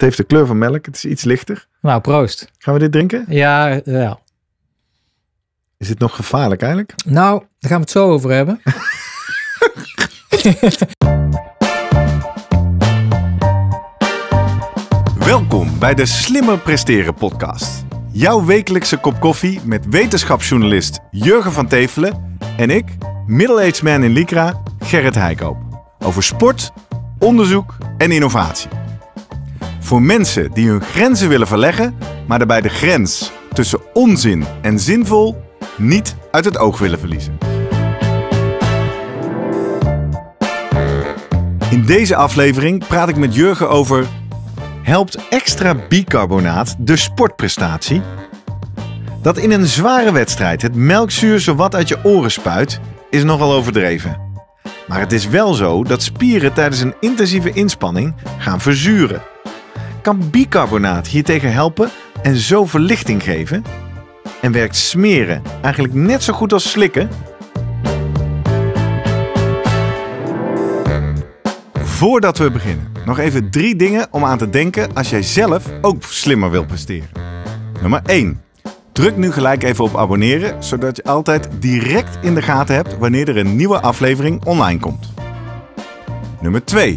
Het heeft de kleur van melk. Het is iets lichter. Nou, proost. Gaan we dit drinken? Ja, ja. Is dit nog gevaarlijk eigenlijk? Nou, daar gaan we het zo over hebben. Welkom bij de Slimmer Presteren podcast. Jouw wekelijkse kop koffie met wetenschapsjournalist Jurgen van Tevelen en ik, middle-aged man in Lycra, Gerrit Heikoop. Over sport, onderzoek en innovatie. Voor mensen die hun grenzen willen verleggen, maar daarbij de grens tussen onzin en zinvol niet uit het oog willen verliezen. In deze aflevering praat ik met Jurgen over helpt extra bicarbonaat de sportprestatie? Dat in een zware wedstrijd het melkzuur zowat uit je oren spuit, is nogal overdreven. Maar het is wel zo dat spieren tijdens een intensieve inspanning gaan verzuren kan bicarbonaat hiertegen helpen en zo verlichting geven? En werkt smeren eigenlijk net zo goed als slikken? Voordat we beginnen, nog even drie dingen om aan te denken als jij zelf ook slimmer wil presteren. Nummer 1. Druk nu gelijk even op abonneren, zodat je altijd direct in de gaten hebt wanneer er een nieuwe aflevering online komt. Nummer 2.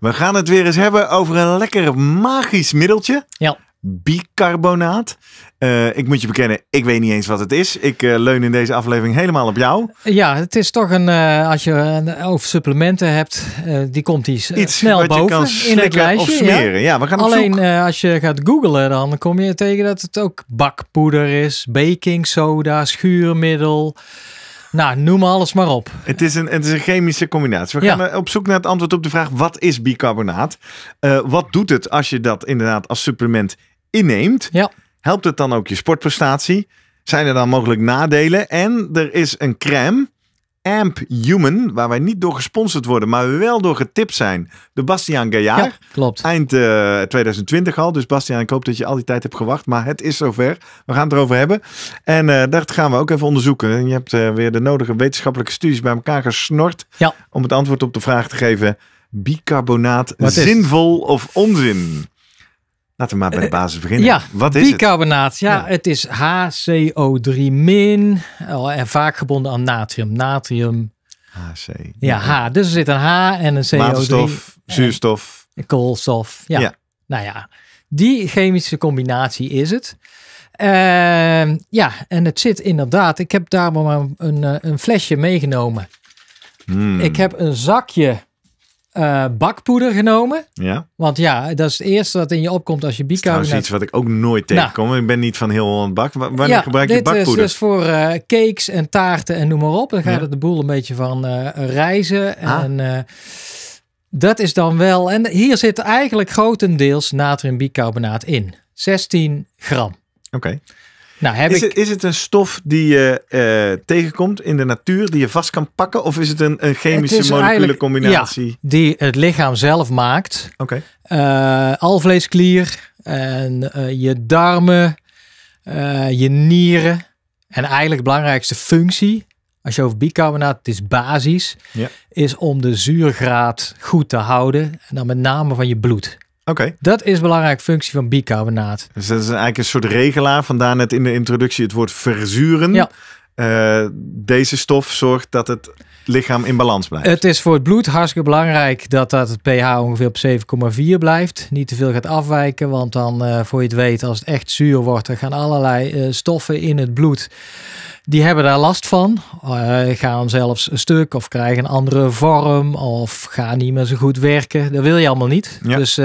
We gaan het weer eens hebben over een lekker magisch middeltje. Ja. Bicarbonaat. Eh, ik moet je bekennen, ik weet niet eens wat het is. Ik eh, leun in deze aflevering helemaal op jou. Ja, het is toch een, eh, als je over supplementen hebt, die komt iets, snel boven in het lijstje. Of smeren. Ja. we gaan Alleen als je gaat googlen, dan kom je tegen dat het ook bakpoeder is, baking soda, schuurmiddel. Nou, noem alles maar op. Het is een, het is een chemische combinatie. We gaan eh, op zoek naar het antwoord op de vraag: wat is bicarbonaat? Eh, wat doet het als je dat inderdaad als supplement inneemt? Helpt het dan ook je sportprestatie? Zijn er dan mogelijk nadelen? En er is een crème Amp Human, waar wij niet door gesponsord worden, maar wel door getipt zijn. De Bastiaan Gaillard. klopt. Eind 2020 eh, al. Dus Bastiaan, ik hoop dat je al die tijd hebt gewacht. Maar het is zover. We gaan het erover hebben. En uh, dat gaan we ook even onderzoeken. En je hebt eh, weer de nodige wetenschappelijke studies bij elkaar gesnord Om het antwoord op de vraag te geven. Bicarbonaat, zinvol of onzin? Laten we maar bij de eh, eh, basis beginnen. Ja, Wat is bicarbonaat. Ja, ja, het is HCO3 min en vaak gebonden aan natrium. Natrium. HC. Ja, H. Dus er zit een H en een CO3. Waterstof, zuurstof. koolstof. Ja. Nou ja, die chemische combinatie is het. Ehm, ja, en het zit inderdaad. Ik heb daar maar een, eh, een flesje meegenomen. Hmm. Ik heb een zakje eh, bakpoeder genomen. Ja. Want ja, dat is het eerste wat in je opkomt als je bierkoud Dat is iets wat ik ook nooit nou. tegenkom. ik ben niet van heel Holland bak. Wanneer gebruik je bakpoeder? Dit is dus voor eh, cakes en taarten en noem maar op. Dan gaat ja. het de boel een beetje van uh, reizen. Ah. En dat is dan wel... En hier zit eigenlijk grotendeels natriumbicarbonaat in. 16 gram. Oké. Nou, heb is, het, is het een stof die je eh, tegenkomt in de natuur, die je vast kan pakken? Of is het een, een chemische moleculen combinatie? Ja, die het lichaam zelf maakt. Eh, alvleesklier en eh, je darmen, je nieren. En eigenlijk de belangrijkste functie, als je over bicarbonaat, het is basis, is om de zuurgraad goed te houden. En dan met name van je bloed. Oké. Dat is een belangrijke functie van bicarbonaat. Dus dat is eigenlijk een soort regelaar, vandaar net in de introductie het woord verzuren. Ja uh, deze stof zorgt dat het lichaam in balans blijft. Het is voor het bloed hartstikke belangrijk dat, dat het pH ongeveer op 7,4 blijft. Niet te veel gaat afwijken, want dan uh, voor je het weet, als het echt zuur wordt, dan gaan allerlei eh, stoffen in het bloed. Die hebben daar last van, uh, gaan zelfs een stuk of krijgen een andere vorm of gaan niet meer zo goed werken. Dat wil je allemaal niet. Ja. Dus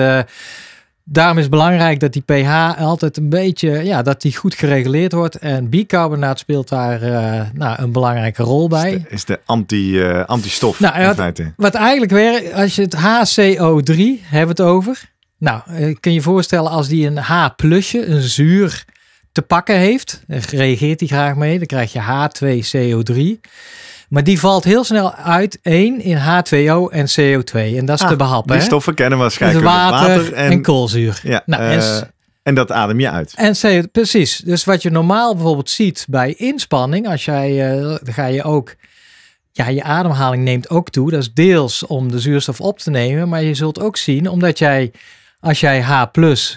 daarom is het belangrijk dat die pH altijd een beetje, ja, dat die goed gereguleerd wordt. En bicarbonaat speelt daar eh, nou, een belangrijke rol bij. Is de, anti, uh, antistof nou, wat, feite. Wat eigenlijk weer, als je het HCO3 hebben het over. Nou, eh, kun je voorstellen als die een H-plusje, een zuur, te pakken heeft. Reageert die graag mee, dan krijg je H2CO3. Maar die valt heel snel uit, één, in H2O en CO2. En dat is te ah. behappen. Die stoffen kennen we waarschijnlijk water, en, koolzuur. Ja, nou, eh, en, dat adem je uit. En precies. Dus wat je normaal bijvoorbeeld ziet bij inspanning, als jij, eh, dan ga je ook ja, je ademhaling neemt ook toe. Dat is deels om de zuurstof op te nemen, maar je zult ook zien, omdat jij als jij H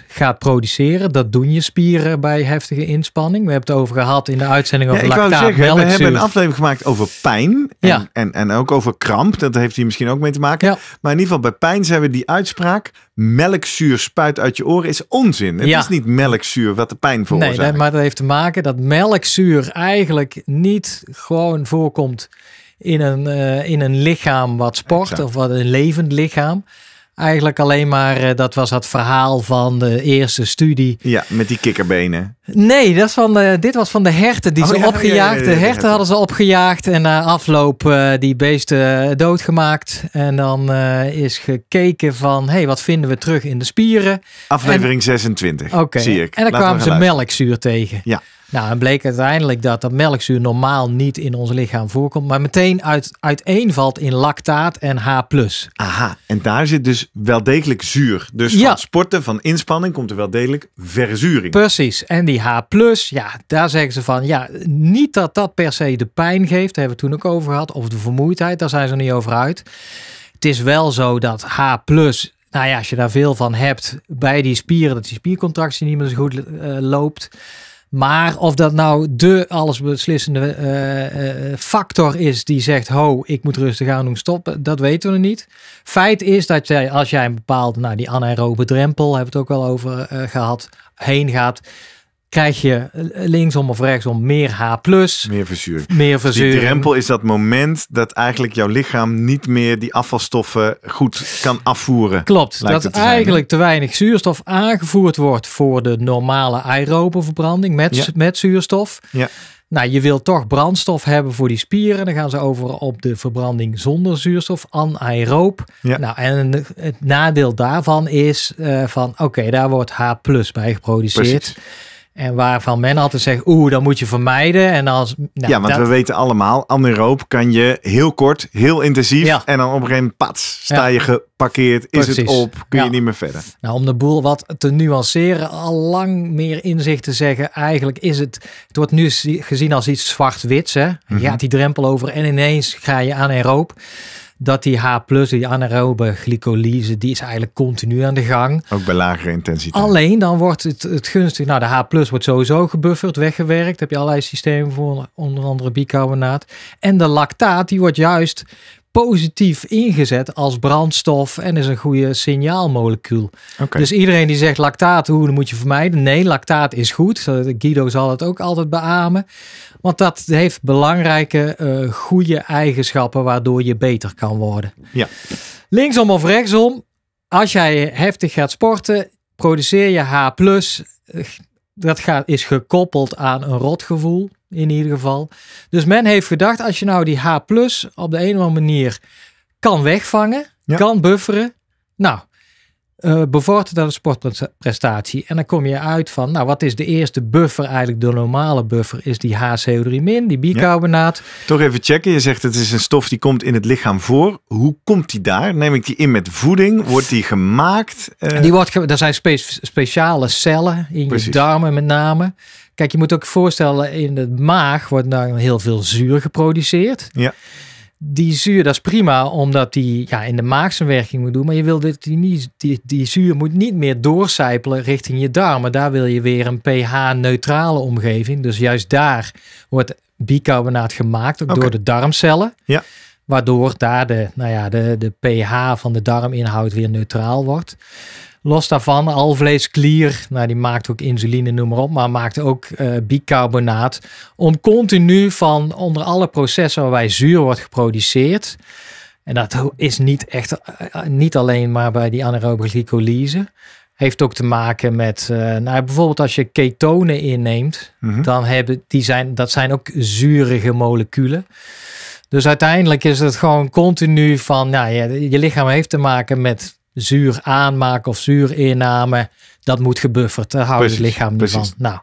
gaat produceren, dat doen je spieren bij heftige inspanning. We hebben het over gehad in de uitzending over ja, lactaat, We hebben een aflevering gemaakt over pijn en, en, en ook over kramp. Dat heeft hier misschien ook mee te maken. Maar in ieder geval bij pijn zijn we die uitspraak melkzuur spuit uit je oren is onzin. Het is niet melkzuur wat de pijn veroorzaakt. Nee, maar dat heeft te maken dat melkzuur eigenlijk niet gewoon voorkomt in een, eh, in een lichaam wat sport of wat een levend lichaam eigenlijk alleen maar, eh, dat was het verhaal van de eerste studie. Ja, met die kikkerbenen. Nee, dat is van de, dit was van de herten die ze opgejaagd. de herten hadden ze opgejaagd en na afloop eh, die beesten eh, doodgemaakt. En dan is gekeken van, hé, hey, wat vinden we terug in de spieren? Aflevering 26, zie ik. En dan kwamen ze melkzuur tegen. Ja. Nou, en bleek uiteindelijk dat dat melkzuur normaal niet in ons lichaam voorkomt, maar meteen uit, uiteenvalt in lactaat en H+. Aha, en daar zit dus wel degelijk zuur. Dus van sporten, van inspanning komt er wel degelijk verzuring. Precies, en die H+, ja, daar zeggen ze van, ja, niet dat dat per se de pijn geeft, daar hebben we toen ook over gehad, of de vermoeidheid, daar zijn ze niet over uit. Het is wel zo dat H+, nou ja, als je daar veel van hebt bij die spieren, dat die spiercontractie niet meer zo goed eh, loopt. Maar of dat nou de allesbeslissende eh, eh, eh, factor is die zegt: Ho, ik moet rustig aan doen stoppen, dat weten we niet. Feit is dat jij, als jij een bepaalde, nou die anaerobe drempel, hebben we het ook wel over gehad, heen gaat, krijg je linksom of rechtsom meer H+. Meer verzuring. Meer verzuring. die drempel is dat moment dat eigenlijk jouw lichaam niet meer die afvalstoffen goed kan afvoeren. Klopt, dat eigenlijk te weinig zuurstof aangevoerd wordt voor de normale aerobe verbranding met, met zuurstof. Ja. Nou, je wilt toch brandstof hebben voor die spieren. Dan gaan ze over op de verbranding zonder zuurstof, anaeroop. Ja. Nou, en het nadeel daarvan is eh, van, oké, daar wordt H bij geproduceerd. Precies. En waarvan men altijd zegt, oeh, dan moet je vermijden. En als, nou, ja, want we weten allemaal, aan anaeroop kan je heel kort, heel intensief. En dan op een gegeven moment, pats, sta je geparkeerd, is het op, kun je niet meer verder. Nou, om de boel wat te nuanceren, al lang meer inzicht te zeggen. Eigenlijk is het, het wordt nu gezien als iets zwart-wits. Hè? Mhm. Je mm gaat die drempel over en ineens ga je aan anaeroop dat die H+, die anaerobe glycolyse, die is eigenlijk continu aan de gang. Ook bij lagere intensiteit. Alleen dan wordt het, het gunstig, nou de H+, wordt sowieso gebufferd, weggewerkt. Heb je allerlei systemen voor, onder andere bicarbonaat. En de lactaat, die wordt juist positief ingezet als brandstof en is een goede signaalmolecuul. Dus iedereen die zegt lactaat, hoe moet je vermijden? Nee, lactaat is goed. Guido zal het ook altijd beamen. Want dat heeft belangrijke uh, goede eigenschappen waardoor je beter kan worden. Ja. Linksom of rechtsom, als jij heftig gaat sporten, produceer je H eh, dat gaat, is gekoppeld aan een rotgevoel in ieder geval. Dus men heeft gedacht, als je nou die H op de een of andere manier kan wegvangen, kan bufferen. Nou, bevorderd eh, bevordert dat een sportprestatie. En dan kom je uit van, nou wat is de eerste buffer eigenlijk, de normale buffer, is die HCO3-, die bicarbonaat. Toch even checken, je zegt het is een stof die komt in het lichaam voor. Hoe komt die daar? Neem ik die in met voeding? Wordt die gemaakt? Eh, die wordt, er zijn speciale cellen in je darmen met name. Kijk, je moet ook voorstellen, in de maag wordt nou heel veel zuur geproduceerd. Ja die zuur, dat is prima, omdat die ja, in de maag zijn werking moet doen. Maar je wil dit, die, die, die zuur moet niet meer doorcijpelen richting je darmen. Daar wil je weer een pH-neutrale omgeving. Dus juist daar wordt bicarbonaat gemaakt, door de darmcellen. Ja. Waardoor daar de, nou ja, de, de pH van de darminhoud weer neutraal wordt. Los daarvan, alvleesklier, nou die maakt ook insuline, noem maar op, maar maakt ook eh, bicarbonaat. Om continu van onder alle processen waarbij zuur wordt geproduceerd, en dat is niet echt, eh, eh, niet alleen maar bij die anaerobe glycolyse, heeft ook te maken met, nou bijvoorbeeld als je ketonen inneemt, mhm. dan hebben die zijn, dat zijn ook zurige moleculen. Dus uiteindelijk is het gewoon continu van, nou, ja, je lichaam heeft te maken met zuur aanmaken of zuur inname, dat moet gebufferd. Daar houdt het lichaam niet van. Nou,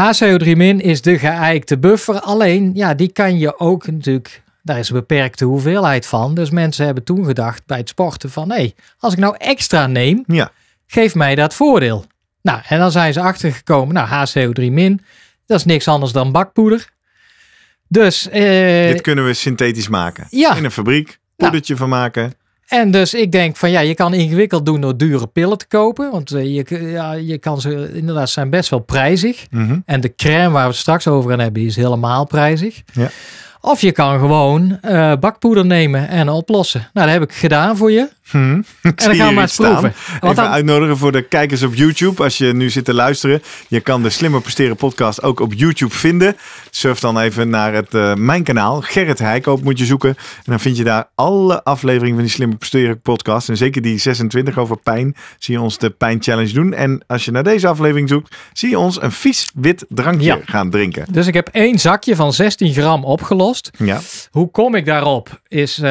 HCO3- is de geëikte buffer. Alleen, ja, die kan je ook natuurlijk daar is een beperkte hoeveelheid van. Dus mensen hebben toen gedacht bij het sporten van... hé, als ik nou extra neem, ja. geef mij dat voordeel. Nou, en dan zijn ze achtergekomen. Nou, HCO3-, dat is niks anders dan bakpoeder. Dus... Eh, Dit kunnen we synthetisch maken. Ja. In een fabriek, poedertje nou. van maken. En dus ik denk van ja, je kan ingewikkeld doen door dure pillen te kopen. Want eh, je, ja, je kan ze inderdaad zijn best wel prijzig. Mhm. En de crème waar we het straks over gaan hebben is helemaal prijzig. Ja. Of je kan gewoon eh, bakpoeder nemen en oplossen. Nou, dat heb ik gedaan voor je. Hmm. en dan gaan we maar eens proeven. uitnodigen voor de kijkers op YouTube. Als je nu zit te luisteren. Je kan de Slimmer Presteren podcast ook op YouTube vinden. Surf dan even naar het, eh, mijn kanaal. Gerrit Heikoop moet je zoeken. En dan vind je daar alle afleveringen van die Slimmer Presteren podcast. En zeker die 26 over pijn. Zie je ons de pijn challenge doen. En als je naar deze aflevering zoekt. Zie je ons een vies wit drankje gaan drinken. Dus ik heb één zakje van 16 gram opgelost. Ja. Hoe kom ik daarop? Is eh,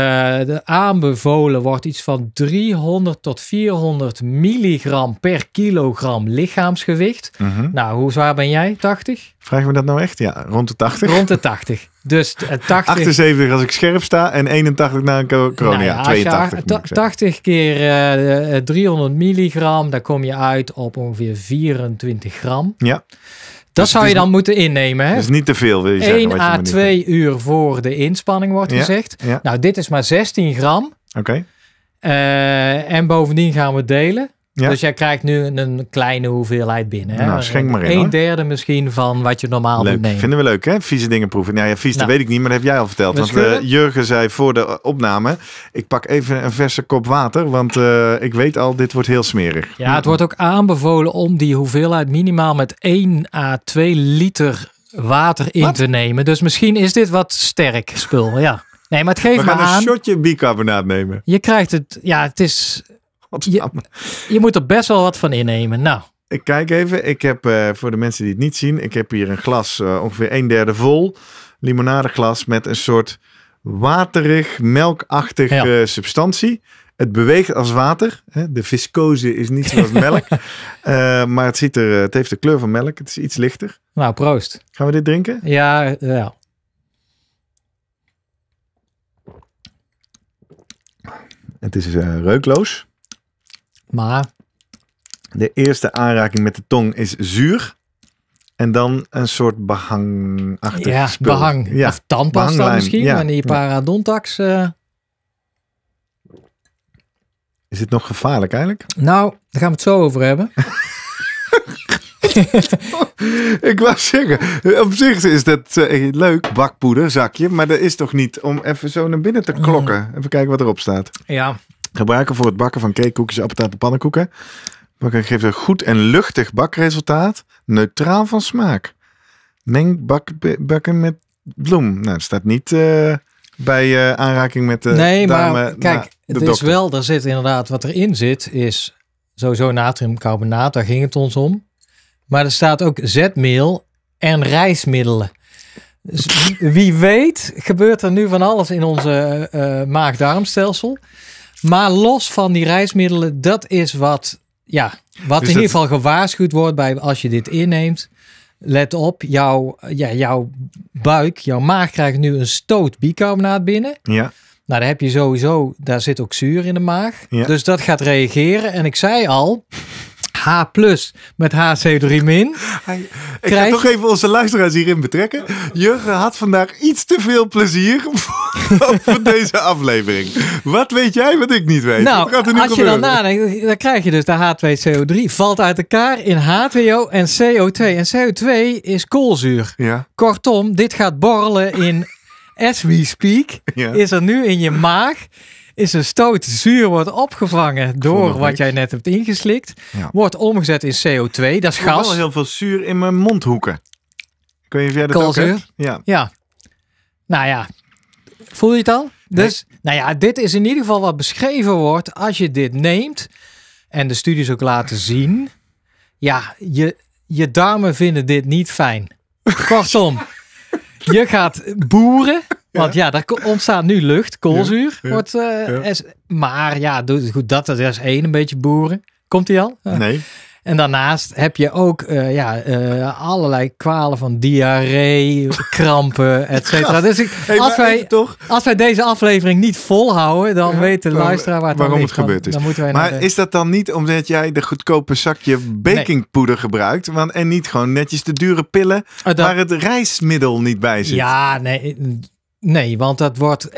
de aanbevolen wordt iets van 300 tot 400 milligram per kilogram lichaamsgewicht. Mhm. Nou, hoe zwaar ben jij? 80? Vraag me dat nou echt? Ja, rond de 80. Rond de 80. Dus 80... 78 eh, als ik scherp sta en 81 na een corona. Nou ja, 82. 80 keer 300 eh, eh, milligram, dan kom je uit op ongeveer 24 gram. Ja. Dat dus zou je dan moeten innemen. Hè? Dat is niet te veel, wil je 1 zeggen. 1 à 2 uur voor de inspanning wordt gezegd. Nou, dit is maar 16 gram. Oké. Eh, en bovendien gaan we delen. Dus jij krijgt nu een kleine hoeveelheid binnen. Hè? Nou, schenk maar in. Een derde misschien van wat je normaal leuk. neemt. Vinden we leuk, hè? Vieze dingen proeven. Nou ja, vies, nou. weet ik niet, maar dat heb jij al verteld. want eh, Jurgen zei voor de opname: ik pak even een verse kop water, want eh, ik weet al, dit wordt heel smerig. Ja, het wordt ook aanbevolen om die hoeveelheid minimaal met 1 à 2 liter water in te nemen. Dus misschien is dit wat sterk spul, ja. Nee, maar het geeft maar aan. We een shotje bicarbonaat nemen. Je krijgt het, ja, het is... Je, je moet er best wel wat van innemen. Nou, ik kijk even. Ik heb eh, voor de mensen die het niet zien, ik heb hier een glas eh, ongeveer een derde vol limonadeglas met een soort waterig, melkachtige eh, substantie. Het beweegt als water. Hè? De viscose is niet zoals melk. maar het, ziet er, het heeft de kleur van melk. Het is iets lichter. Nou, proost. Gaan we dit drinken? Ja, ja. Het is eh, reukloos. Maar? De eerste aanraking met de tong is zuur. En dan een soort behangachtig ja, spul. Behang. Of tandpasta misschien, ja. wanneer je paradontax... Uh... Is het nog gevaarlijk eigenlijk? Nou, daar gaan we het zo over hebben. ik wou zeggen, op zich is dat eh, leuk, bakpoeder, zakje. Maar dat is toch niet om even zo naar binnen te mm. klokken. Even kijken wat erop staat. Ja. Gebruiken voor het bakken van cakekoekjes, appeltaart, pannenkoeken. Bakken geeft een goed en luchtig bakresultaat. Neutraal van smaak. Meng bakken met bloem. Nou, dat staat niet eh, bij eh, aanraking met de nee, maar kijk, het is wel, daar zit inderdaad, wat erin zit, is sowieso natriumcarbonaat. Daar ging het ons om. Maar er staat ook zetmeel en reismiddelen. Dus wie weet gebeurt er nu van alles in onze eh, eh, maag-darmstelsel. Maar los van die reismiddelen, dat is wat, ja, wat in ieder geval gewaarschuwd wordt bij als je dit inneemt. Let op, jouw, ja, jouw buik, jouw maag krijgt nu een stoot bicarbonaat binnen. Ja. Nou, daar heb je sowieso, daar zit ook zuur in de maag. Ja. Dus dat gaat reageren. En ik zei al, H plus met HC3 min. ik ga toch even onze luisteraars hierin betrekken. Jurgen had vandaag iets te veel plezier voor, deze aflevering. Wat weet jij wat ik niet weet? Nou, als je dan nadenkt, dan krijg je dus de H2CO3. Valt uit elkaar in H2O en CO2. En CO2 is koolzuur. Kortom, dit gaat borrelen in as we speak. Is er nu in je maag is een stoot zuur wordt opgevangen door wat jij net hebt ingeslikt. Wordt omgezet in CO2, dat is gas. Ik heb heel veel zuur in mijn mondhoeken. Kun je verder dat ook Ja. ja. Nou ja, voel je het al? Dus, nou ja, dit is in ieder geval wat beschreven wordt als je dit neemt. En de studies ook laten zien. Ja, je, je darmen vinden dit niet fijn. Kortom, je gaat boeren. Want ja, daar ontstaat nu lucht, koolzuur. Wordt, eh, maar ja, goed, dat, dat is één, een beetje boeren. Komt hij al? Nee. En daarnaast heb je ook eh, ja, eh, allerlei kwalen van diarree, krampen, et cetera. Dus ik, als, wij, toch... als wij deze aflevering niet volhouden, dan weten weet de luisteraar waar het waarom het gebeurd is. maar is dat dan niet omdat jij de goedkope zakje bakingpoeder gebruikt want, en niet gewoon netjes de dure pillen waar het rijstmiddel niet bij zit? Ja, nee Nee, want dat wordt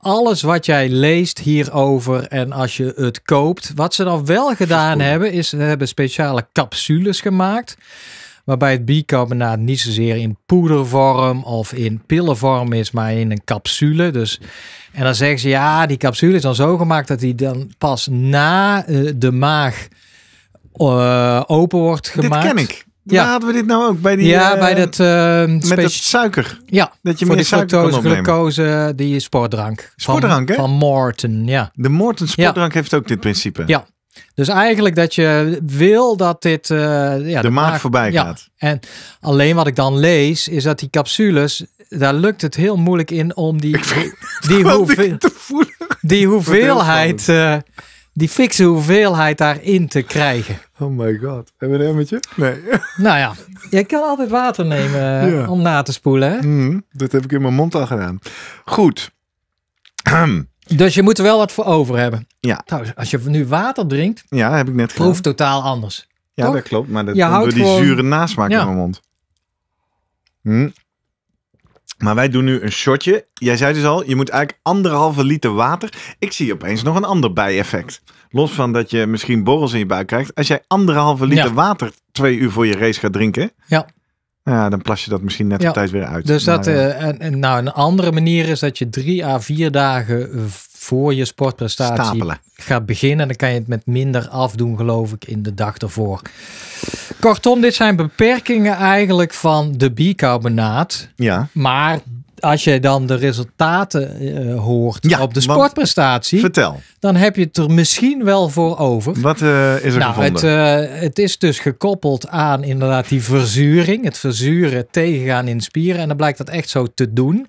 alles wat jij leest hierover en als je het koopt. Wat ze dan wel gedaan hebben, is ze hebben speciale capsules gemaakt. Waarbij het bicarbonaat niet zozeer in poedervorm of in pillenvorm is, maar in een capsule. Dus, en dan zeggen ze, ja, die capsule is dan zo gemaakt dat die dan pas na eh, de maag eh, open wordt gemaakt. Dit ken ik ja. hadden we dit nou ook bij die. Ja, eh, bij dat. Eh, met dat suiker. Ja. Dat je voor meer suiker glucose, die sportdrank. Sportdrank, van, hè? Van Morton ja. De Morton sportdrank heeft ook dit principe. Ja. Dus eigenlijk dat je wil dat dit. Eh, ja, de, de maag, voorbij gaat. En alleen wat ik dan lees, is dat die capsules. Daar lukt het heel moeilijk in om die. die, hoeveel, die hoeveelheid die fikse hoeveelheid daarin te krijgen. Oh my god. Hebben we een emmertje? Nee. Nou ja, je kan altijd water nemen eh, om na te spoelen. Mm, dat heb ik in mijn mond al gedaan. Goed. Dus je moet er wel wat voor over hebben. Ja. als je nu water drinkt, ja, heb ik net proeft totaal anders. Ja, dat klopt. Maar dat je door die zure nasmaak in mijn mond. Mm. Maar wij doen nu een shotje. Jij zei dus al, je moet eigenlijk anderhalve liter water. Ik zie opeens nog een ander bijeffect. Los van dat je misschien borrels in je buik krijgt. Als jij anderhalve liter water twee uur voor je race gaat drinken. Ja ja, dan plas je dat misschien net ja, op tijd weer uit. Dus dat, eh, eh, en, nou, een andere manier is dat je drie à vier dagen voor je sportprestatie gaat beginnen. En dan kan je het met minder afdoen, geloof ik, in de dag ervoor. Kortom, dit zijn beperkingen eigenlijk van de bicarbonaat. Ja. Maar als je dan de resultaten eh, hoort ja, op de sportprestatie, vertel. dan heb je het er misschien wel voor over. Wat eh, is er nou, gevonden? Het, eh, het, is dus gekoppeld aan inderdaad die verzuring, het verzuren tegengaan in spieren. En dan blijkt dat echt zo te doen.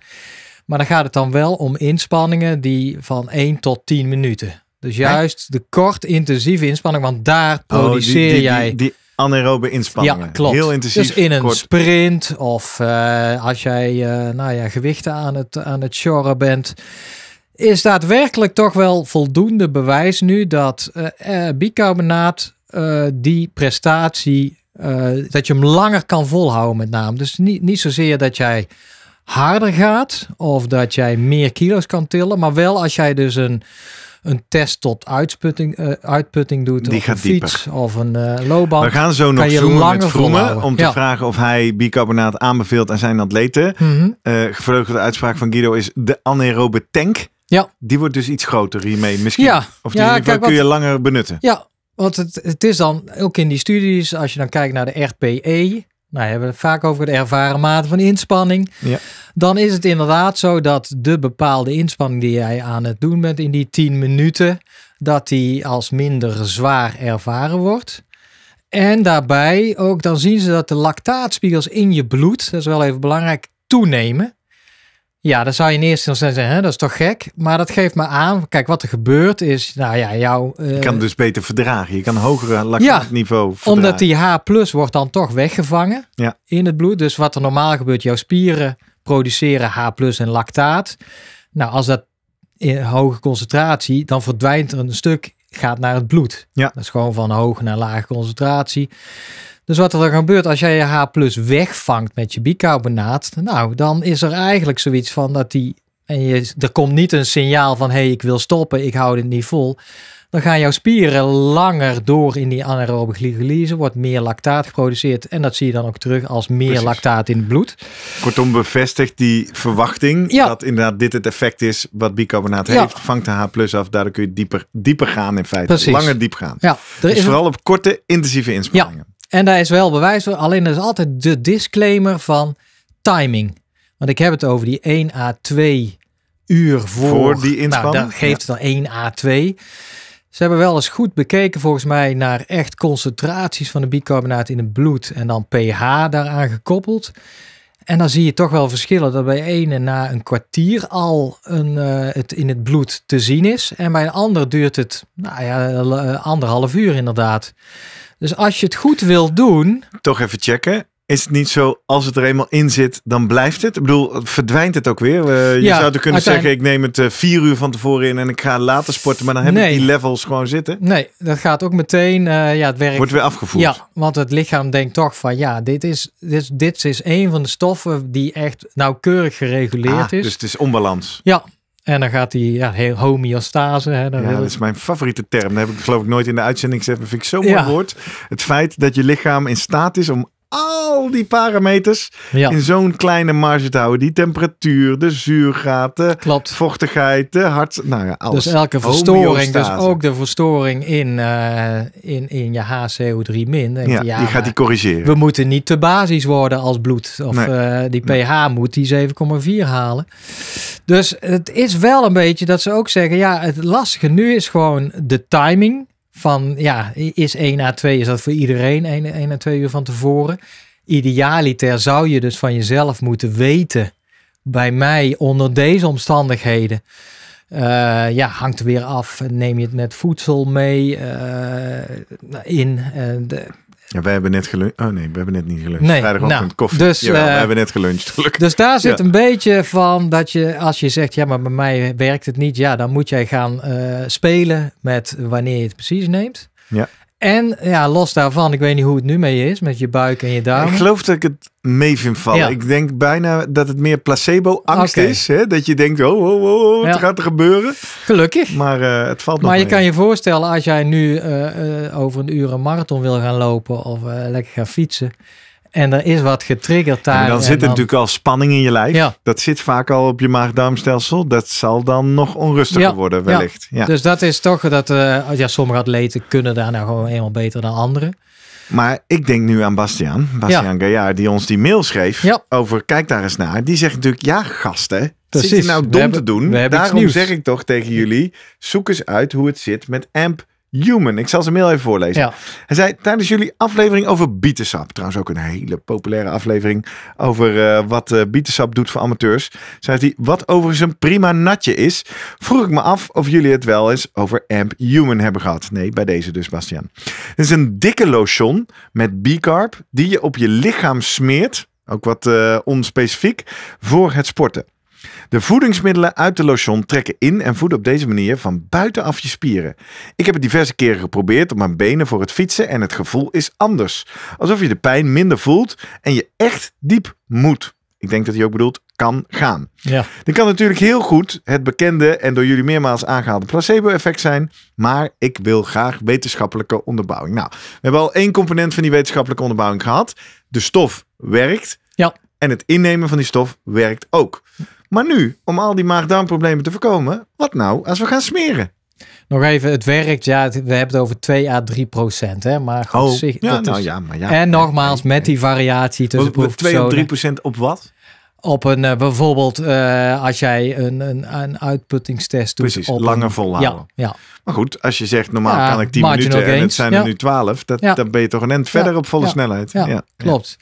Maar dan gaat het dan wel om inspanningen die van 1 tot 10 minuten. Dus juist de kort intensieve inspanning, want daar oh, produceer die, jij anaerobe inspanningen. Ja, klopt. Heel dus intensief. Dus in een sprint of eh, als jij eh, nou ja, gewichten aan het, aan het shoren bent. Is daadwerkelijk toch wel voldoende bewijs nu dat eh, bicarbonaat die prestatie, dat je hem langer kan volhouden met name. Dus niet, niet zozeer dat jij harder gaat of dat jij meer kilo's kan tillen, maar wel als jij dus een een test tot uitputting, eh, uitputting doet. Die of gaat een fiets dieper. of een uh, loopbaan. We gaan zo nog zoomen met Vroemen om te vragen of hij bicarbonaat aanbeveelt aan zijn atleten. Mm -hmm. uitspraak van Guido is de anaerobe tank. Ja. Die wordt dus iets groter hiermee misschien. Ja. Of die kun je langer benutten. Ja, want het, het is dan ook in die studies, als je dan kijkt naar de RPE, nou, hebben het vaak over de ervaren mate van inspanning. Ja. Dan is het inderdaad zo dat de bepaalde inspanning die jij aan het doen bent in die 10 minuten, dat die als minder zwaar ervaren wordt. En daarbij ook, dan zien ze dat de lactaatspiegels in je bloed, dat is wel even belangrijk, toenemen. Ja, dan zou je in eerste instantie zeggen, hè, dat is toch gek? Maar dat geeft me aan, kijk, wat er gebeurt is, nou ja, jouw... Uh, je eh, kan dus beter verdragen. Je kan hogere eh, lactaatniveau verdragen. omdat die H plus wordt dan toch weggevangen ja. in het bloed. Dus wat er normaal gebeurt, jouw spieren produceren H plus en lactaat. Nou, als dat in hoge concentratie, dan verdwijnt er een stuk, gaat naar het bloed. Ja. Dat is gewoon van hoge naar lage concentratie. Dus wat er dan gebeurt als jij je H plus wegvangt met je bicarbonaat, nou dan is er eigenlijk zoiets van dat die, en je, er komt niet een signaal van hé hey, ik wil stoppen, ik hou dit niet vol. Dan gaan jouw spieren langer door in die anaerobe glycolyse, wordt meer lactaat geproduceerd en dat zie je dan ook terug als meer lactaat in het bloed. Kortom bevestigt die verwachting dat inderdaad dit het effect is wat bicarbonaat heeft. Vangt de H plus af, daardoor kun je dieper, dieper gaan in feite, langer diep gaan. Ja, dus vooral op korte intensieve inspanningen. Ja. En daar is wel bewijs voor. Alleen er is altijd de disclaimer van timing. Want ik heb het over die 1 à 2 uur voor, die nou, inspanning. Nou, dat geeft het dan 1 à 2. Ze hebben wel eens goed bekeken volgens mij naar echt concentraties van de bicarbonaat in het bloed en dan pH daaraan gekoppeld. En dan zie je toch wel verschillen dat bij ene na een kwartier al een, eh, het in het bloed te zien is. En bij een ander duurt het nou ja, eh, anderhalf uur inderdaad. Dus als je het goed wilt doen. Toch even checken. Is het niet zo, als het er eenmaal in zit, dan blijft het? Ik bedoel, verdwijnt het ook weer? Eh, je zou er kunnen zeggen, ik neem het eh, vier uur van tevoren in en ik ga later sporten. Maar dan heb die levels gewoon zitten. Nee, dat gaat ook meteen, eh, ja, het werkt. Wordt weer afgevoerd. Ja, want het lichaam denkt toch van, ja, dit is, dit, dit is een van de stoffen die echt nauwkeurig gereguleerd ah, is. Dus het is onbalans. Ja, en dan gaat hij ja, homeostase. Hè, ja, dat is mijn favoriete term. Dat heb ik geloof ik nooit in de uitzending gezegd, Maar vind ik zo'n mooi woord. Het feit dat je lichaam in staat is om al die parameters in zo'n kleine marge te houden. Die temperatuur, de zuurgaten, de vochtigheid, de hart, nou ja, alles. Dus elke verstoring, dus ook de verstoring in, eh, in, in je HCO3 min. Ja, die gaat die corrigeren. We moeten niet te basis worden als bloed. Of eh, die pH moet die 7,4 halen. Dus het is wel een beetje dat ze ook zeggen, ja, het lastige nu is gewoon de timing van ja, is 1 à 2, is dat voor iedereen 1, à 2 uur van tevoren? Idealiter zou je dus van jezelf moeten weten. Bij mij onder deze omstandigheden. Uh, ja, hangt er weer af. Neem je het met voedsel mee uh, in? Uh, de, ja, wij hebben net geluncht. Oh nee, we hebben net niet geluncht. Nee, nou, koffie. Dus, eh, we hebben net geluncht, gelukkig. Dus daar zit een beetje van dat je, als je zegt, ja, maar bij mij werkt het niet. Ja, dan moet jij gaan eh, spelen met wanneer je het precies neemt. Ja. En ja, los daarvan, ik weet niet hoe het nu mee is met je buik en je darmen. Ik geloof dat ik het mee vind vallen. Ik denk bijna dat het meer placebo-angst is. Hè? Dat je denkt, oh, oh, oh, oh wat gaat er gebeuren? Gelukkig. Maar eh, het valt nog Maar je kan je voorstellen, als jij nu eh, eh, over een uur een marathon wil gaan lopen of lekker gaan fietsen en er is wat getriggerd daar. En dan zit er natuurlijk al spanning in je lijf. Ja. Dat zit vaak al op je maag-darmstelsel. Dat zal dan nog onrustiger worden wellicht. Ja. Dus dat is toch dat eh, ja, sommige atleten kunnen daar nou gewoon eenmaal beter dan anderen. Maar ik denk nu aan Bastiaan. Bastiaan Gaillard die ons die mail schreef over kijk daar eens naar. Die zegt natuurlijk ja gasten. Precies. Zit je nou dom te doen? Daarom zeg ik toch tegen jullie zoek eens uit hoe het zit met AMP Human. Ik zal ze mail even voorlezen. Hij zei, tijdens jullie aflevering over bietensap, trouwens ook een hele populaire aflevering over eh, wat uh, eh, bietensap doet voor amateurs, zei hij, wat overigens een prima natje is, vroeg ik me af of jullie het wel eens over Amp Human hebben gehad. Nee, bij deze dus, Bastian. Het is een dikke lotion met bicarb die je op je lichaam smeert, ook wat eh, onspecifiek, voor het sporten. De voedingsmiddelen uit de lotion trekken in en voeden op deze manier van buitenaf je spieren. Ik heb het diverse keren geprobeerd op mijn benen voor het fietsen en het gevoel is anders. Alsof je de pijn minder voelt en je echt diep moet. Ik denk dat hij ook bedoelt kan gaan. Ja. Dit kan natuurlijk heel goed het bekende en door jullie meermaals aangehaalde placebo-effect zijn, maar ik wil graag wetenschappelijke onderbouwing. Nou, we hebben al één component van die wetenschappelijke onderbouwing gehad. De stof werkt. Ja. En het innemen van die stof werkt ook. Maar nu, om al die maag te voorkomen, wat nou als we gaan smeren? Nog even, het werkt, ja, we hebben het over 2 à 3 procent, hè, maar goed, oh, ja, nou, ja, maar ja, En nogmaals, met die variatie tussen proefpersonen. 2 à 3 procent op wat? op een eh, bijvoorbeeld eh, als jij een, een, een uitputtingstest doet. Precies, op langer volhouden. Ja, ja, Maar goed, als je zegt normaal kan ik 10 minuten en het zijn er nu 12, dat, dan ben je toch een end verder op volle snelheid. Ja, klopt.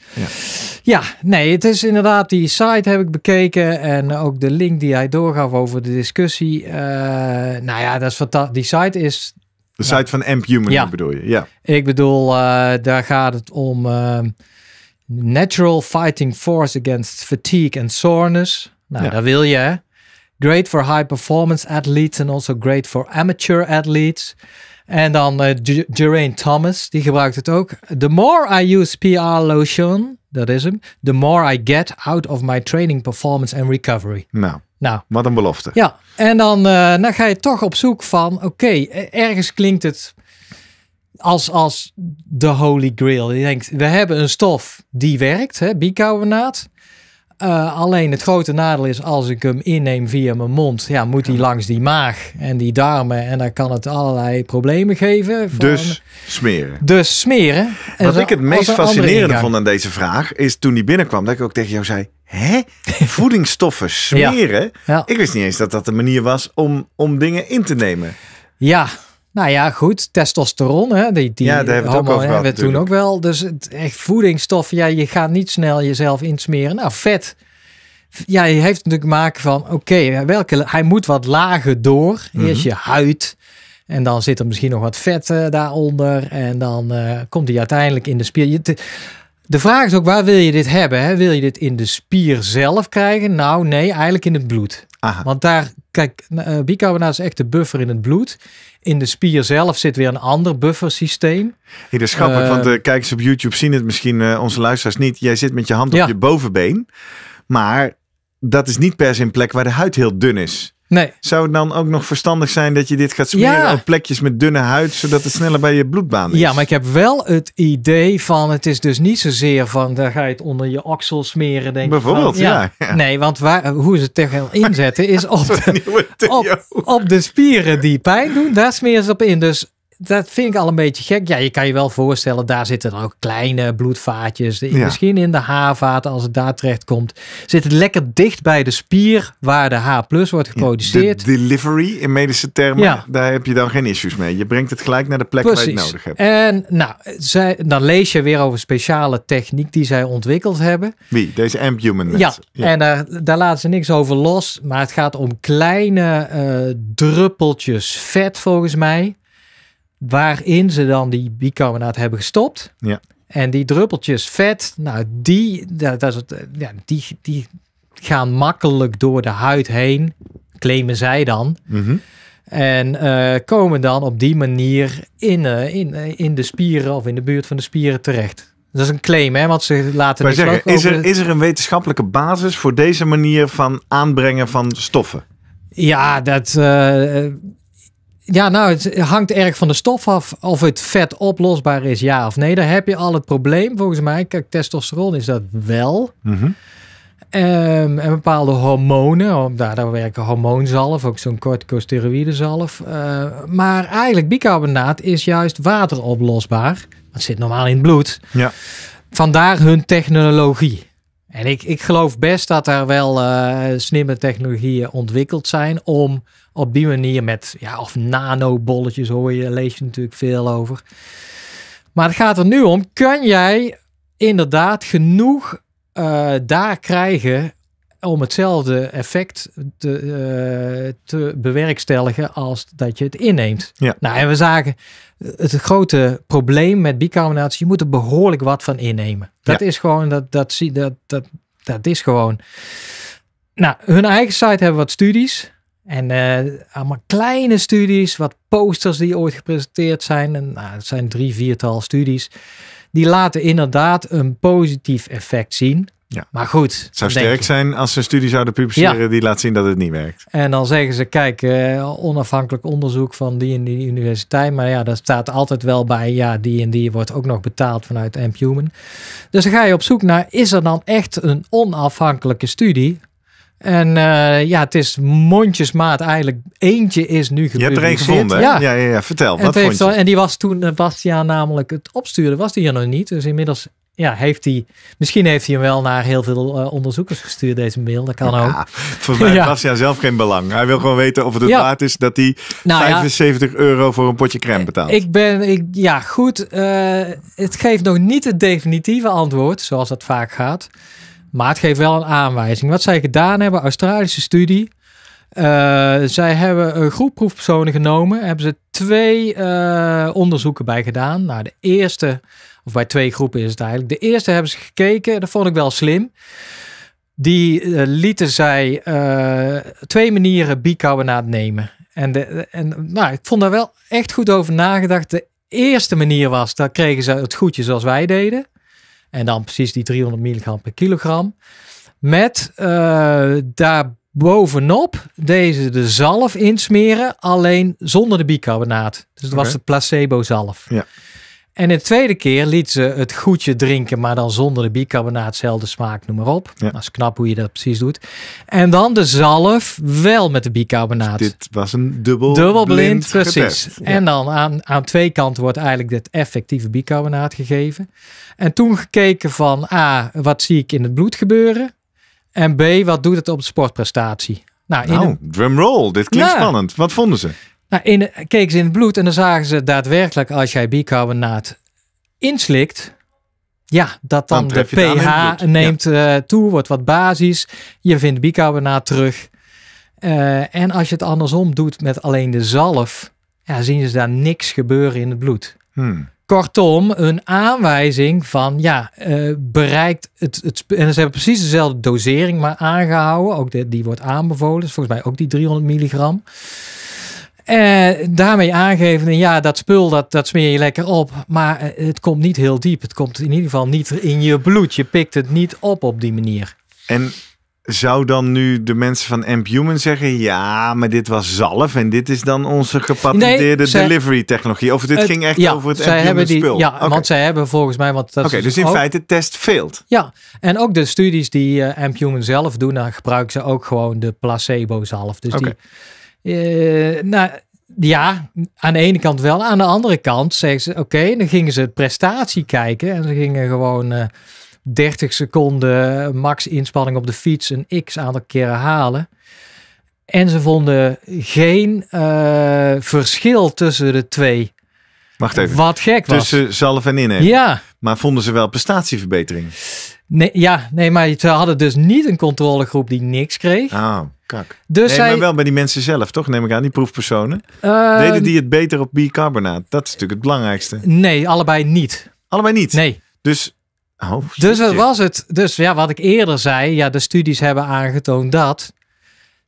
Ja. nee, het is inderdaad die site heb ik bekeken en ook de link die hij doorgaf over de discussie. Eh, nou ja, dat is fantastisch. Die site is... De site van Amp bedoel je? Ja. Ik bedoel, daar gaat het om Natural fighting force against fatigue and soreness. Nou, ja. dat wil je. Great for high performance athletes and also great for amateur athletes. En dan uh, Thomas, die gebruikt het ook. The more I use PR lotion, dat is hem. The more I get out of my training performance and recovery. Nou, nou. wat een belofte. Ja, en dan, dan eh, nou ga je toch op zoek van, oké, e-, ergens klinkt het als, als de holy grail. Je denkt, we hebben een stof die werkt, hè, bicarbonaat. Eh, alleen het grote nadeel is, als ik hem inneem via mijn mond, ja, moet hij langs die maag en die darmen. En dan kan het allerlei problemen geven. dus smeren. Dus smeren. En Wat ik het meest fascinerende vond aan deze vraag, is toen die binnenkwam, dat ik ook tegen jou zei, hè? Voedingsstoffen smeren? Ik wist niet eens dat dat de manier was om, om dingen in te nemen. Ja, nou ja, goed, testosteron, hè, die, die ja, daar hebben we toen ook wel. Dus het, echt voedingsstof, ja, je gaat niet snel jezelf insmeren. Nou, vet. Ja, je heeft natuurlijk maken van, oké, welke, hij moet wat lager door. Mm je huid. En dan zit er misschien nog wat vet eh, daaronder. En dan eh, komt hij uiteindelijk in de spier. Je, de vraag is ook, waar wil je dit hebben? Hè? Wil je dit in de spier zelf krijgen? Nou, nee, eigenlijk in het bloed. Aha. Want daar, kijk, uh, eh, bicarbonaat is echt de buffer in het bloed in de spier zelf zit weer een ander buffersysteem. Hey, dat is grappig, eh, want de kijkers op YouTube zien het misschien, eh, onze luisteraars niet. Jij zit met je hand op je bovenbeen, maar dat is niet per se een plek waar de huid heel dun is. Nee. Zou het dan ook nog verstandig zijn dat je dit gaat smeren op plekjes met dunne huid, zodat het sneller bij je bloedbaan is? Ja, maar ik heb wel het idee van, het is dus niet zozeer van, daar ga je het onder je oksel smeren, denk ik. Bijvoorbeeld, ja. Nee, want waar, hoe ze het tegen inzetten is op de, op, op de spieren die pijn doen, daar smeren ze op in. Dus dat vind ik al een beetje gek. Ja, je kan je wel voorstellen, daar zitten dan ook kleine bloedvaatjes. Misschien in de haarvaten, als het daar terecht komt, zit het lekker dicht bij de spier waar de H plus wordt geproduceerd. de delivery in medische termen, ja. daar heb je dan geen issues mee. Je brengt het gelijk naar de plek waar je het nodig hebt. En nou, zij, dan lees je weer over speciale techniek die zij ontwikkeld hebben. Wie? Deze amp mensen? Ja, en daar, daar laten ze niks over los. Maar het gaat om kleine eh, druppeltjes vet volgens mij waarin ze dan die bicarbonaat hebben gestopt. Ja. En die druppeltjes vet, nou die, dat, is het, eh, ja, die, die gaan makkelijk door de huid heen, claimen zij dan. Mhm. En eh, komen dan op die manier in, uh, in, in de spieren of in de buurt van de spieren terecht. Dat is een claim, hè? Want ze laten. Maar is, er, is er een wetenschappelijke basis voor deze manier van aanbrengen van stoffen? Ja, dat, ja, nou, het hangt erg van de stof af of het vet oplosbaar is, ja of nee. Daar heb je al het probleem volgens mij. Kijk, testosteron is dat wel. Mhm. Ehm, en bepaalde hormonen, daar, daar werken hormoonzalf, ook zo'n corticosteroïdenzalf. Uh, eh, maar eigenlijk bicarbonaat is juist water oplosbaar. Dat zit normaal in het bloed. Ja. Vandaar hun technologie. En ik, ik geloof best dat er wel uh, slimme technologieën ontwikkeld zijn om op die manier met, ja, of nanobolletjes hoor je, lees je natuurlijk veel over. Maar het gaat er nu om, kan jij inderdaad genoeg eh, daar krijgen om hetzelfde effect te, eh, te bewerkstelligen als dat je het inneemt. Ja. Nou, en we zagen het grote probleem met bicarbonaat, je moet er behoorlijk wat van innemen. Dat is gewoon, dat, dat, dat, dat, dat is gewoon. Nou, hun eigen site hebben wat studies. En eh, allemaal kleine studies, wat posters die ooit gepresenteerd zijn. En, nou, het zijn drie, viertal studies. Die laten inderdaad een positief effect zien. Ja. Maar goed. Het zou sterk zijn als ze een studie zouden publiceren die laat zien dat het niet werkt. En dan zeggen ze, kijk, eh, onafhankelijk onderzoek van die en die universiteit. Maar ja, daar staat altijd wel bij, ja, die en die wordt ook nog betaald vanuit ampumen. Dus dan ga je op zoek naar, is er dan echt een onafhankelijke studie en eh, ja, het is mondjesmaat eigenlijk. Eentje is nu gepubliceerd. Je hebt er een gevonden, ja. ja. Ja, vertel. wat vond je? en die was toen, eh, Bastiaan namelijk het opsturen, was die er nog niet. Dus inmiddels ja, heeft hij, misschien heeft hij hem wel naar heel veel eh, onderzoekers gestuurd, deze mail. Dat kan ook. Voor mij ja. was hij zelf geen belang. Hij wil gewoon weten of het het waard is dat hij 75 nou euro voor een potje crème eh, betaalt. Ik ben, ik, ja, goed. Eh, het geeft nog niet het definitieve antwoord, zoals dat vaak gaat. Maar het geeft wel een aanwijzing. Wat zij gedaan hebben, Australische studie. zij hebben een groep proefpersonen genomen. Hebben ze twee onderzoeken bij gedaan. Nou, de eerste of bij twee groepen is het eigenlijk. De eerste hebben ze gekeken, dat vond ik wel slim. Die eh, lieten zij eh, twee manieren bicarbonaat nemen. En, de, en nou, ik vond daar wel echt goed over nagedacht. De eerste manier was, dat kregen ze het goedje zoals wij deden. En dan precies die 300 milligram per kilogram. Met uh, daarbovenop deze de zalf insmeren, alleen zonder de bicarbonaat. Dus dat was de placebo zalf. Ja. En de tweede keer liet ze het goedje drinken, maar dan zonder de bicarbonaat, zelfde smaak, noem maar op. Ja. Dat is knap hoe je dat precies doet. En dan de zalf wel met de bicarbonaat. dit was een dubbel dubbelblind, precies. En dan aan, aan twee kanten wordt eigenlijk dit effectieve bicarbonaat gegeven. En toen gekeken van A, ah, wat zie ik in het bloed gebeuren? En B, wat doet het op de sportprestatie? Nou, nou drumroll, dit klinkt spannend. Wat vonden ze? Nou, in, keken ze in het bloed en dan zagen ze daadwerkelijk als jij bicarbonaat inslikt, ja, dat dan, de pH neemt eh, toe, wordt wat basis. Je vindt bicarbonaat terug. Eh, en als je het andersom doet met alleen de zalf, ja, zien ze daar niks gebeuren in het bloed. Hmm. Kortom, een aanwijzing van ja, eh, bereikt het, het. En ze hebben precies dezelfde dosering maar aangehouden. Ook de, die wordt aanbevolen. Dus volgens mij ook die 300 milligram. Uh, daarmee aangeven, ja, dat spul dat, dat smeer je lekker op, maar eh, het komt niet heel diep. Het komt in ieder geval niet in je bloed. Je pikt het niet op op die manier. En zou dan nu de mensen van Amp Human zeggen: ja, maar dit was zalf en dit is dan onze gepatenteerde delivery technologie? Of dit ging echt over het Human spul? Ja, want zij hebben volgens mij. Oké, dus in ook, feite test failed. Ja, en ook de studies die uh, Human zelf doen, dan gebruiken ze ook gewoon de placebo zalf. Dus die. Eh, nou, ja, aan de ene kant wel. Aan de andere kant zeggen ze, oké, dan gingen ze het prestatie kijken. En ze gingen gewoon uh, eh, 30 seconden max inspanning op de fiets een x aantal keren halen. En ze vonden geen eh, verschil tussen de twee. Wacht even. Wat gek was. Tussen zelf en innemen. Ja. Maar vonden ze wel prestatieverbetering? Nee, ja, nee, maar ze hadden dus niet een controlegroep die niks kreeg. Ah. Dus nee, maar wel bij die mensen zelf, toch? Neem ik aan, die proefpersonen. Ehm, Deden die het beter op bicarbonaat? Dat is natuurlijk het belangrijkste. Nee, allebei niet. Allebei niet? Nee. Dus oh, dus dat was het. Dus ja, wat ik eerder zei, ja, de studies hebben aangetoond dat.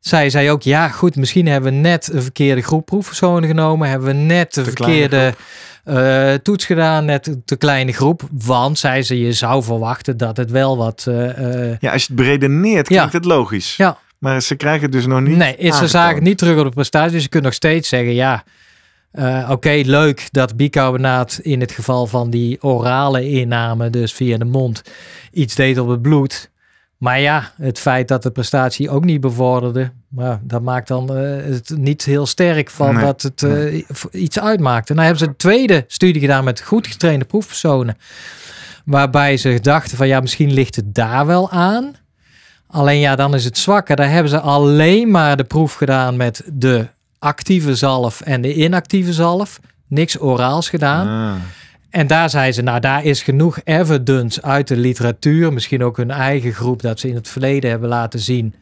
Zij zei ook, ja, goed, misschien hebben we net een verkeerde groep proefpersonen genomen. Hebben we net de, verkeerde eh, toets gedaan, net een kleine groep. Want, zei ze, je zou verwachten dat het wel wat... Uh, ja, als je het beredeneert, klinkt het logisch. Ja, maar ze krijgen het dus nog niet. Nee, is ze zagen niet terug op de prestatie. Dus je kunt nog steeds zeggen: ja, eh, oké, leuk dat bicarbonaat in het geval van die orale inname, dus via de mond, iets deed op het bloed. Maar ja, het feit dat de prestatie ook niet bevorderde, maar dat maakt dan eh, het niet heel sterk van nee, dat het eh, iets uitmaakte. Nou hebben ze een tweede studie gedaan met goed getrainde proefpersonen, waarbij ze dachten van ja, misschien ligt het daar wel aan. Alleen ja, dan is het zwakker. Daar hebben ze alleen maar de proef gedaan met de actieve zalf en de inactieve zalf. Niks oraals gedaan. Ah. En daar zei ze, nou daar is genoeg evidence uit de literatuur. Misschien ook hun eigen groep dat ze in het verleden hebben laten zien.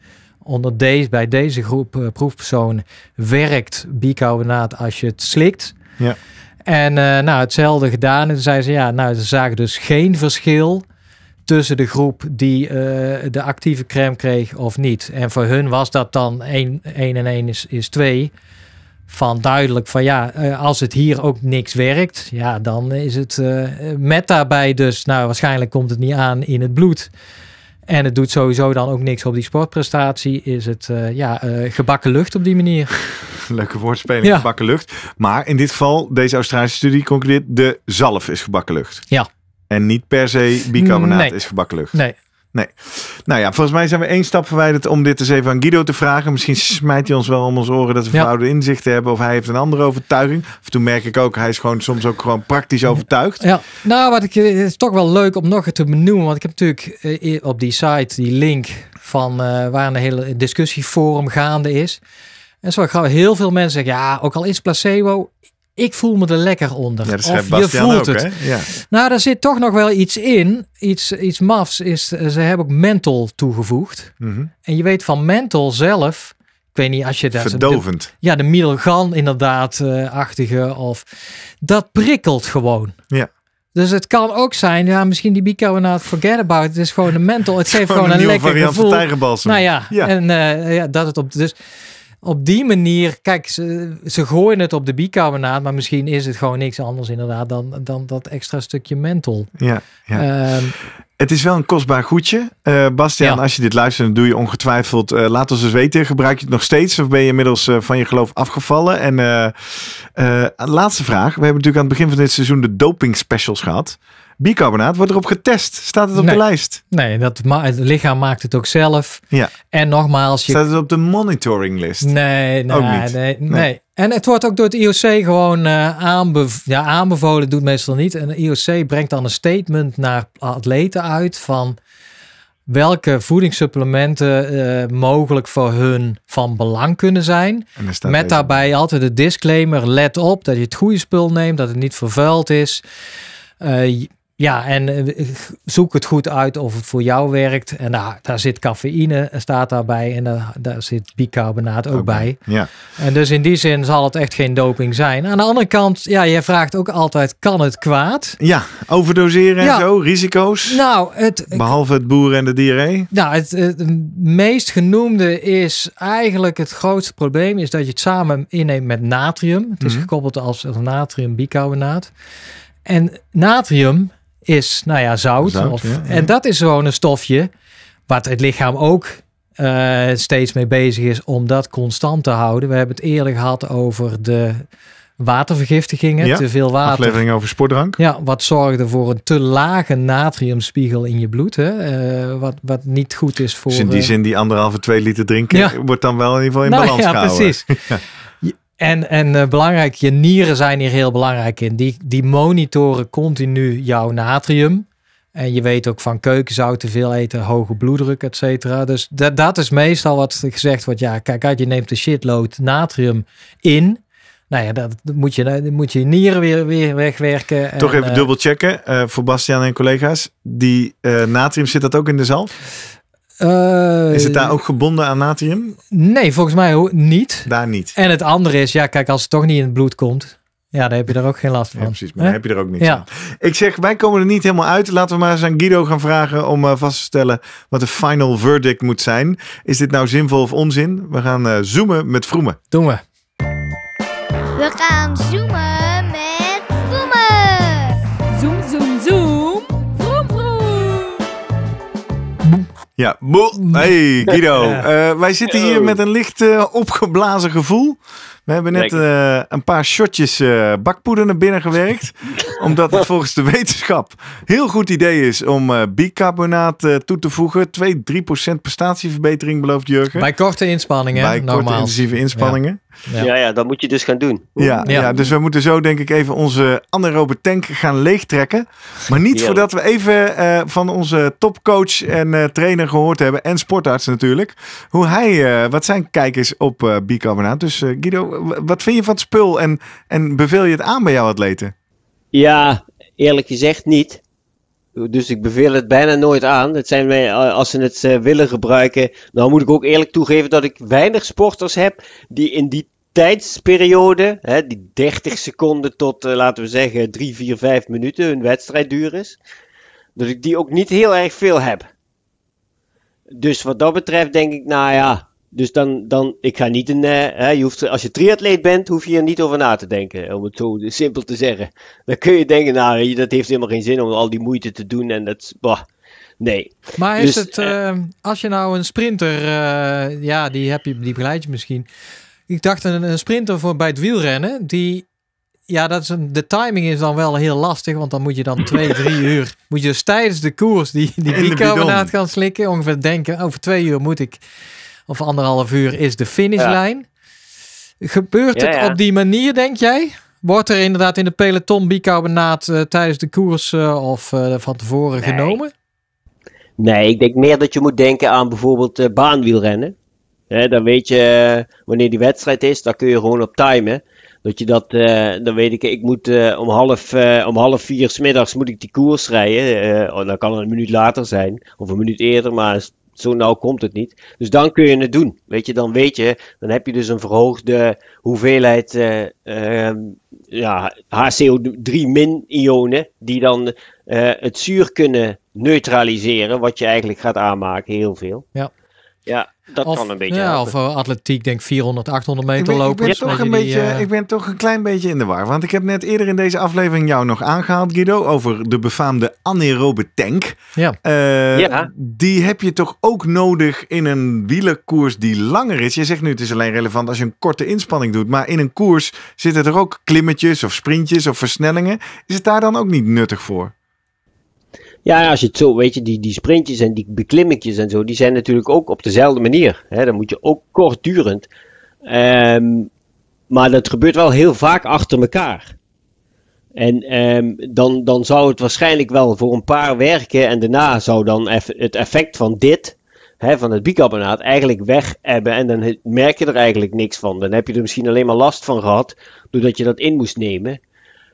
Onder deze, bij deze groep eh, proefpersonen werkt bicarbonaat als je het slikt. Ja. En eh, nou, hetzelfde gedaan. En toen ze, ja, nou, ze zagen dus geen verschil tussen de groep die eh, de actieve crème kreeg of niet. En voor hun was dat dan 1 en 1 is, is 2. Van duidelijk van ja, eh, als het hier ook niks werkt, ja, dan is het eh, met daarbij dus, nou waarschijnlijk komt het niet aan in het bloed. En het doet sowieso dan ook niks op die sportprestatie. Is het ja, uh, gebakken lucht op die manier. Leuke woordspeling, gebakken lucht. Maar in dit geval, deze Australische studie concludeert... de zalf is gebakken lucht. Ja. En niet per se bicarbonaat is gebakken lucht. Nee. Nee. Nou ja, volgens mij zijn we één stap verwijderd om dit eens even aan Guido te vragen. Misschien smijt hij ons wel om ons oren dat we verhouden ja. inzichten hebben. Of hij heeft een andere overtuiging. Of toen merk ik ook, hij is gewoon soms ook gewoon praktisch overtuigd. Ja, nou, wat ik, het is toch wel leuk om nog te benoemen. Want ik heb natuurlijk eh, eh, op die site die link van eh, waar een hele discussieforum gaande is. En zo gaan heel veel mensen zeggen, ja, ook al is placebo, ik voel me er lekker onder. of je voelt het. Nou, daar zit toch nog wel iets in. Iets, iets mafs is, eh, ze hebben ook menthol toegevoegd. Mhm. En je weet van menthol zelf, ik weet niet als je dat... Verdovend. De, ja, de middelgan, inderdaad, uh, achtige. Of, dat prikkelt gewoon. Ja. Dus het kan ook zijn, ja, misschien die bicarbonaat, forget about. Het is gewoon een menthol. Het geeft gewoon, een, lekker gevoel. Nou ja, en eh, ja, dat het op. Dus op die manier, kijk, ze, ze gooien het op de bicarbonaat, maar misschien is het gewoon niks anders inderdaad dan, dan dat extra stukje menthol. Ja, ja. Ehm, het is wel een kostbaar goedje. Uh, Bastiaan, als je dit luistert, dan doe je ongetwijfeld. Eh, laat ons eens weten. Gebruik je het nog steeds of ben je inmiddels eh, van je geloof afgevallen? En laatste vraag. We hebben natuurlijk aan het begin van dit seizoen de doping specials gehad. Bicarbonaat wordt erop getest. Staat het op de lijst? Nee, dat het lichaam maakt het ook zelf. Ja. En nogmaals... Je... Staat het op de monitoringlist? Nee, nee, nee, nee. nee. En het wordt ook door het IOC gewoon uh, eh, aanbev ja, aanbevolen, doet meestal niet. En de IOC brengt dan een statement naar atleten uit van welke voedingssupplementen eh, mogelijk voor hun van belang kunnen zijn. Met daarbij altijd de disclaimer: let op dat je het goede spul neemt, dat het niet vervuild is. Eh, ja, en eh, zoek het goed uit of het voor jou werkt. En daar daar zit cafeïne, eh, staat daarbij. En daar, eh, daar zit bicarbonaat ook, bij. Ja. En dus in die zin zal het echt geen doping zijn. Aan de andere kant, ja, jij vraagt ook altijd, kan het kwaad? Ja, overdoseren en zo, risico's. Nou, het, Behalve het boeren en de diarree. Nou, het, het, meest genoemde is eigenlijk het grootste probleem... is dat je het samen inneemt met natrium. Het is mhm. gekoppeld als natriumbicarbonaat. En natrium is, nou ja, zout. of, En dat is gewoon een stofje wat het lichaam ook eh, steeds mee bezig is om dat constant te houden. We hebben het eerder gehad over de watervergiftigingen, ja, te veel water. Aflevering over sportdrank. Ja, wat zorgde voor een te lage natriumspiegel in je bloed, hè? Eh, wat, wat niet goed is voor. Dus in die eh, zin, die anderhalve, twee liter drinken wordt dan wel in ieder geval in nou balans ja, gehouden. Precies. En, en eh, belangrijk, je nieren zijn hier heel belangrijk in. Die, die monitoren continu jouw natrium. En je weet ook van keukenzout te veel eten, hoge bloeddruk, et cetera. Dus dat, dat is meestal wat gezegd wordt. Ja, kijk uit, je neemt de shitload natrium in. Nou ja, dat moet je, moet je nieren weer, weer wegwerken. Toch even eh, dubbel checken eh, voor Bastiaan en collega's. Die natrium zit dat ook in de zalf? Eh, is het daar ook gebonden aan natrium? Nee, volgens mij niet. Daar niet. En het andere is, ja, kijk, als het toch niet in het bloed komt, ja, dan heb je er ook geen last van. Ja, precies, maar dan heb je er ook niet. ja. Van. Ik zeg, wij komen er niet helemaal uit. Laten we maar eens aan Guido gaan vragen om eh, vast te stellen wat de final verdict moet zijn. Is dit nou zinvol of onzin? We gaan eh, zoomen met Vroemen. Doen we. We gaan zoomen met Vroemen. Zoom, zoom, zoom. Vroom, vroom. Ja, Boel. hey Guido. Eh, wij zitten hier met een licht eh, opgeblazen gevoel. We hebben net eh, een paar shotjes eh, bakpoeder naar binnen gewerkt. omdat het volgens de wetenschap heel goed idee is om eh, bicarbonaat toe te voegen. 2-3% prestatieverbetering belooft Jurgen. Bij korte inspanningen. Bij korte intensieve inspanningen. Ja. ja. dat moet je dus gaan doen. Ja, ja. dus we moeten zo denk ik even onze anaerobe tank gaan leegtrekken. Maar niet voordat we even van onze topcoach en trainer gehoord hebben. En sportarts natuurlijk. Hoe hij, wat zijn kijk is op bicarbonaat. Dus Guido, wat vind je van het spul en, en beveel je het aan bij jouw atleten? Ja, eerlijk gezegd niet. Dus ik beveel het bijna nooit aan. Het zijn wij, eh, als ze het eh, willen gebruiken. Dan moet ik ook eerlijk toegeven dat ik weinig sporters heb die in die tijdsperiode, hè, die 30 seconden tot eh, laten we zeggen 3, 4, 5 minuten hun wedstrijd duur is. Dat ik die ook niet heel erg veel heb. Dus wat dat betreft denk ik, nou ja, dus dan, dan, ik ga niet een, eh, je hoeft, als je triatleet bent, hoef je er niet over na te denken, om het zo simpel te zeggen. Dan kun je denken, nou, dat heeft helemaal geen zin om al die moeite te doen en dat, bah, nee. Maar is dus, het, eh, ehm, als je nou een sprinter, eh, ja, die heb je, die begeleid je misschien. Ik dacht een, een sprinter voor bij het wielrennen, die ja, dat is de timing is dan wel heel lastig, want dan moet je dan twee, drie uur, moet je dus tijdens de koers die, die bicarbonaat gaan slikken, ongeveer denken, over twee uur moet ik of anderhalf uur is de finishlijn. Gebeurt het op die manier, denk jij? Wordt er inderdaad in de peloton bicarbonaat eh, tijdens de koers eh, of eh, van tevoren genomen? Nee, ik denk meer dat je moet denken aan bijvoorbeeld baanwielrennen. dan weet je wanneer die wedstrijd is, dan kun je gewoon op timen. Dat je dat, dan weet ik, ik moet om, half, om half vier smiddags moet ik die koers rijden. Oh, dan kan het een minuut later zijn, of een minuut eerder, maar zo nou komt het niet. Dus dan kun je het doen. Weet je, dan weet je, dan heb je dus een verhoogde hoeveelheid eh, ehm, ja, HCO3-ionen, die dan eh, het zuur kunnen neutraliseren, wat je eigenlijk gaat aanmaken, heel veel. Ja. Ja, dat of, kan een beetje. Ja, of eh, atletiek, denk 400, 800 meter lopen. Ik ben, toch een beetje, eh, ik ben toch een klein beetje in de war. Want ik heb net eerder in deze aflevering jou nog aangehaald, Guido, over de befaamde anaerobe tank. Ja. Eh, ja. Die heb je toch ook nodig in een wielerkoers die langer is. Je zegt nu het is alleen relevant als je een korte inspanning doet. Maar in een koers zitten er ook klimmetjes of sprintjes of versnellingen. Is het daar dan ook niet nuttig voor? Ja, als je het zo, weet je, die, die sprintjes en die beklimmetjes en zo, die zijn natuurlijk ook op dezelfde manier. Hè? Dan moet je ook kortdurend. Ehm, maar dat gebeurt wel heel vaak achter elkaar. En ehm, dan, dan zou het waarschijnlijk wel voor een paar werken en daarna zou dan eff, het effect van dit, hè, van het bicarbonaat, eigenlijk weg hebben. En dan merk je er eigenlijk niks van. Dan heb je er misschien alleen maar last van gehad, doordat je dat in moest nemen.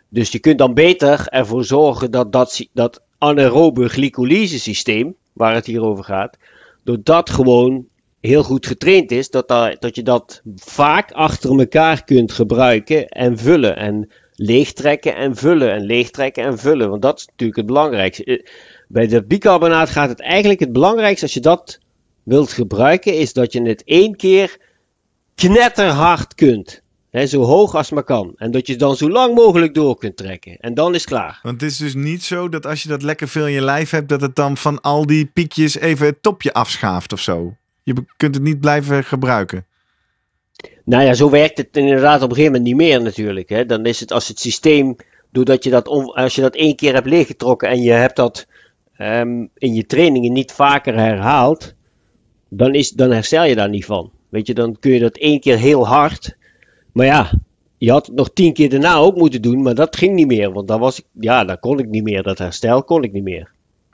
Dus je kunt dan beter ervoor zorgen dat, dat, dat anaerobe glycolysesysteem, waar het hier over gaat, doordat gewoon heel goed getraind is, dat, dat je dat vaak achter elkaar kunt gebruiken en vullen. En leegtrekken en vullen en leegtrekken en vullen. Want dat is natuurlijk het belangrijkste. Eh, bij de bicarbonaat gaat het eigenlijk het belangrijkste als je dat wilt gebruiken, is dat je het één keer knetterhard kunt. He, zo hoog als maar kan. En dat je dan zo lang mogelijk door kunt trekken. En dan is het klaar. Want het is dus niet zo dat als je dat lekker veel in je lijf hebt, dat het dan van al die piekjes even het topje afschaaft of zo. Je kunt het niet blijven gebruiken. Nou ja, zo werkt het inderdaad op een gegeven moment niet meer natuurlijk. Hè. Dan is het als het systeem, doordat je dat, als je dat één keer hebt leeggetrokken en je hebt dat ehm, in je trainingen niet vaker herhaald, dan, is, dan herstel je daar niet van. Weet je, dan kun je dat één keer heel hard maar ja, je had het nog tien keer daarna ook moeten doen, maar dat ging niet meer. Want dan was ja, dan kon ik niet meer. Dat herstel kon ik niet meer.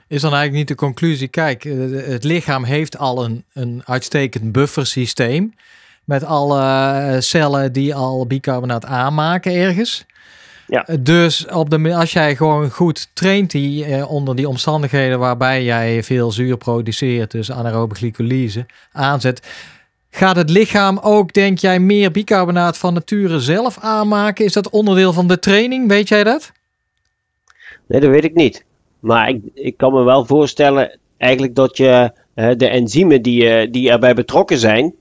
Is dan eigenlijk niet de conclusie, kijk, eh, eh, het lichaam heeft al een, een uitstekend buffersysteem. Met alle eh, cellen die al bicarbonaat aanmaken ergens. Ja. Dus op de, als jij gewoon goed traint die, onder die omstandigheden waarbij jij veel zuur produceert, dus anaerobe glycolyse aanzet, Gaat het lichaam ook, denk jij, meer bicarbonaat van nature zelf aanmaken? Is dat onderdeel van de training? Weet jij dat? Nee, dat weet ik niet. Maar ik, ik kan me wel voorstellen eigenlijk dat je de enzymen die, eh, die erbij betrokken zijn,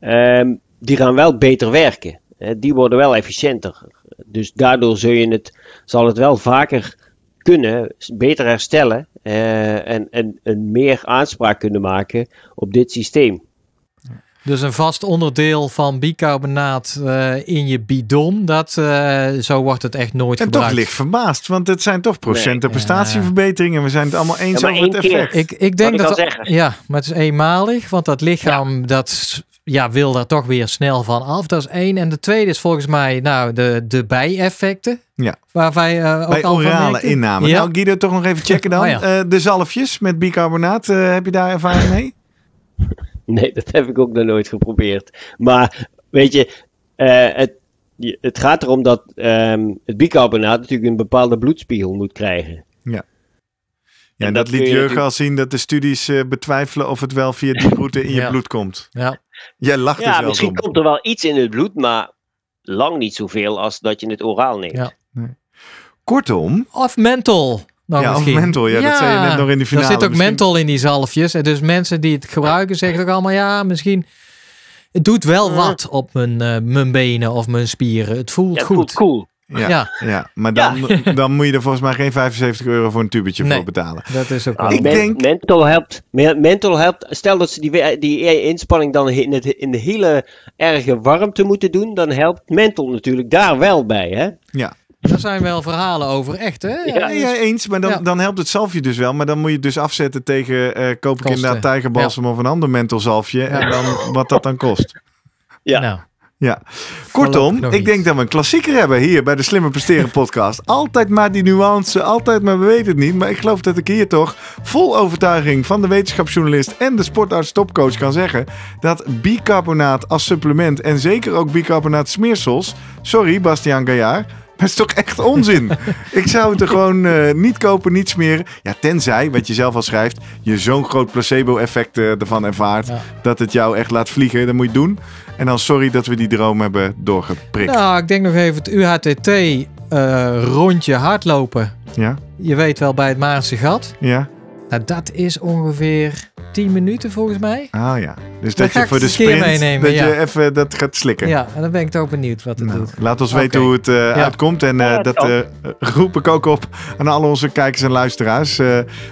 ehm, die gaan wel beter werken. die worden wel efficiënter. Dus daardoor zul je het, zal het wel vaker kunnen, beter herstellen eh, en, en, en meer aanspraak kunnen maken op dit systeem. Dus een vast onderdeel van bicarbonaat eh, in je bidon, dat, eh, zo wordt het echt nooit en gebruikt. En toch licht verbaasd, want het zijn toch procenten nee. prestatieverbeteringen. We zijn het allemaal eens over het effect. Ik, ik denk dat, ja, maar het is eenmalig, want dat lichaam dat ja, wil daar toch weer snel van af. Dat is één. En de tweede is volgens mij nou, de, de bijeffecten. Ja. Waar wij uh, ook Bij al orale inname. Ja. Nou Guido, toch nog even checken dan. Ah, de zalfjes met bicarbonaat, heb je daar ervaring mee? Nee, dat heb ik ook nog nooit geprobeerd. Maar weet je, eh, het, het gaat erom dat ehm, het bicarbonaat natuurlijk een bepaalde bloedspiegel moet krijgen. Ja. Ja, en, dat, liet Jurgen al zien dat de studies eh, betwijfelen of het wel via die route in je bloed komt. Ja. Jij lacht ja, dus misschien komt er wel iets in het bloed, maar lang niet zoveel als dat je het oraal neemt. Ja. Kortom. Of mental. Nou, ja, misschien. menthol. Ja, dat zei je net nog in de finale. Er zit ook menthol in die zalfjes. En dus mensen die het gebruiken zeggen ook allemaal... ja, misschien... Het doet wel mm. wat op mijn, eh, mijn benen of mijn spieren. Het voelt ja, goed. cool. Ja, ja, maar dan, dan moet je er volgens mij geen 75 euro voor een tubetje voor betalen. Dat is ook ah, wel. Ik denk... Menthol helpt, menthol helpt. Stel dat ze die, die inspanning dan in, het, in de hele erge warmte moeten doen, dan helpt menthol natuurlijk daar wel bij. Hè? Ja, daar zijn wel verhalen over, echt hè? Ja, eens, maar dan, dan helpt het zalfje dus wel. Maar dan moet je het dus afzetten tegen, eh, koop ik inderdaad tijgerbalsem of een ander mentholzalfje. En dan wat dat dan kost. Ja. Nou. Ja. Kortom, ik denk dat we een klassieker hebben hier bij de slimmer Presteren podcast. Altijd maar die nuance, altijd maar we weten het niet. Maar ik geloof dat ik hier toch vol overtuiging van de wetenschapsjournalist en de sportarts topcoach kan zeggen dat bicarbonaat als supplement en zeker ook bicarbonaat smeersels, sorry Bastiaan Gaillard, maar het is toch echt onzin? ik zou het er gewoon eh, niet kopen, niets meer. Ja, tenzij, wat je zelf al schrijft, je zo'n groot placebo-effect eh, ervan ervaart. Dat het jou echt laat vliegen. Dat moet je doen. En dan sorry dat we die droom hebben doorgeprikt. Nou, ik denk nog even het UHTT uh, eh, rondje hardlopen. Ja. Je weet wel bij het maanse gat. Ja. Nou, dat is ongeveer 10 minuten volgens mij. Ah ja. Dus dat, je voor de sprint meenemen, dat je even dat gaat slikken. Ja, en dan ben ik toch benieuwd wat het nou, doet. Laat ons weten hoe het eh, uitkomt. En eh, dat uh, roep ik ook op aan al onze kijkers en luisteraars.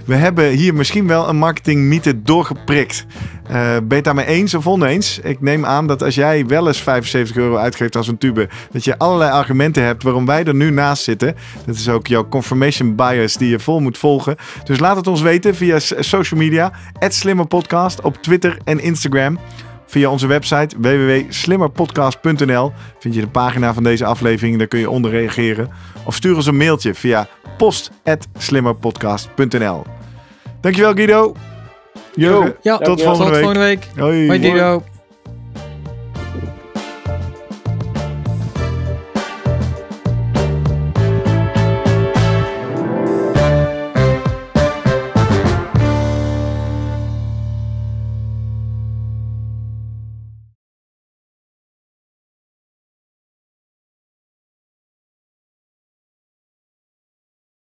we hebben hier misschien wel een marketingmythe doorgeprikt. Eh, ben je het daarmee eens of oneens? Ik neem aan dat als jij wel eens 75 euro uitgeeft aan zo'n tube, dat je allerlei argumenten hebt waarom wij er nu naast zitten. Dat is ook jouw confirmation bias die je vol moet volgen. Dus laat het ons weten via social media, @slimmerpodcast op Twitter en Instagram. Via onze website www.slimmerpodcast.nl vind je de pagina van deze aflevering. Daar kun je onder reageren. Of stuur ons een mailtje via post.slimmerpodcast.nl. Dankjewel Guido. Yo, ja, tot volgende week. week. Hoi. Hoi, Dido.